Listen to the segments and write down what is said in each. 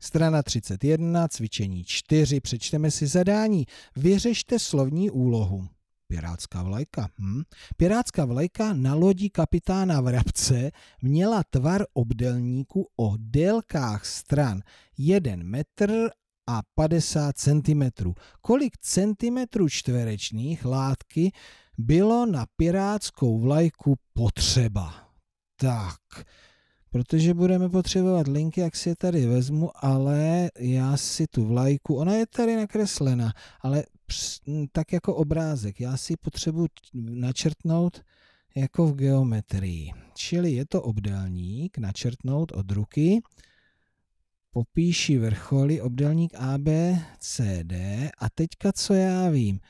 Strana 31, cvičení 4, přečteme si zadání. Vyřešte slovní úlohu. Pirátská vlajka. Hm? Pirátská vlajka na lodi kapitána Vrabce měla tvar obdelníku o délkách stran 1 metr a 50 cm. Kolik centimetrů čtverečných látky bylo na pirátskou vlajku potřeba? Tak, protože budeme potřebovat linky, jak si je tady vezmu, ale já si tu vlajku, ona je tady nakreslena, ale tak jako obrázek, já si potřebuji načrtnout jako v geometrii. Čili je to obdélník, načrtnout od ruky, popíši vrcholy, obdélník A, B, a teďka co já vím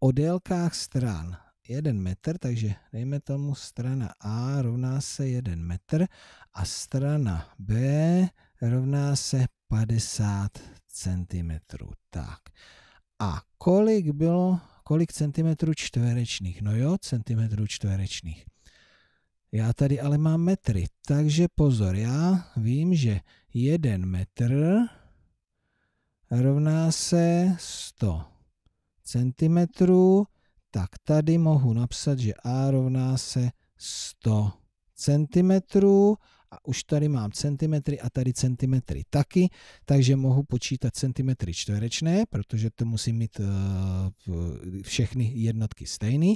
o délkách stran jeden metr, takže dejme tomu strana A rovná se 1 metr a strana B rovná se 50 cm. Tak. A kolik bylo, kolik centimetrů čtverečných? No jo, centimetrů čtverečných. Já tady ale mám metry, takže pozor, já vím, že 1 metr rovná se 100 centimetrů tak tady mohu napsat, že A rovná se 100 cm a už tady mám centimetry a tady centimetry taky, takže mohu počítat centimetry čtverečné, protože to musím mít eh, všechny jednotky stejný.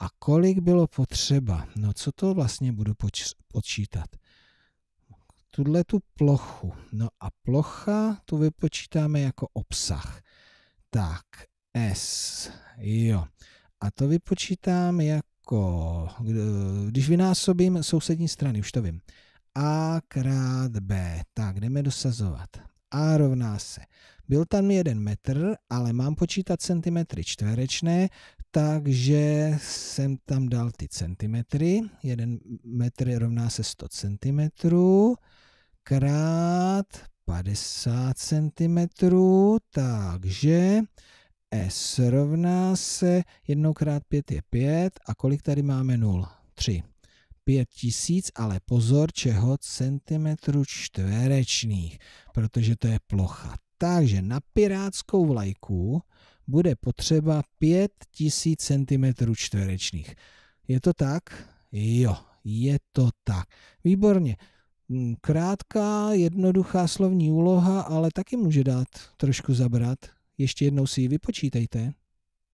A kolik bylo potřeba? No co to vlastně budu počítat? Tuhle tu plochu. No a plocha tu vypočítáme jako obsah. Tak, S, jo. A to vypočítám jako, když vynásobím sousední strany, už to vím. A krát B. Tak, jdeme dosazovat. A rovná se. Byl tam jeden metr, ale mám počítat centimetry čtverečné, takže jsem tam dal ty centimetry. Jeden metr rovná se 100 centimetrů krát 50 centimetrů, takže s rovná se 1 krát 5 je 5 a kolik tady máme 0? 3. 5 tisíc, ale pozor čeho? Centimetrů čtverečných, protože to je plocha. Takže na pirátskou vlajku bude potřeba 5 tisíc centimetrů čtverečných. Je to tak? Jo, je to tak. Výborně. Krátká, jednoduchá slovní úloha, ale taky může dát trošku zabrat. Ještě jednou si ji vypočítejte.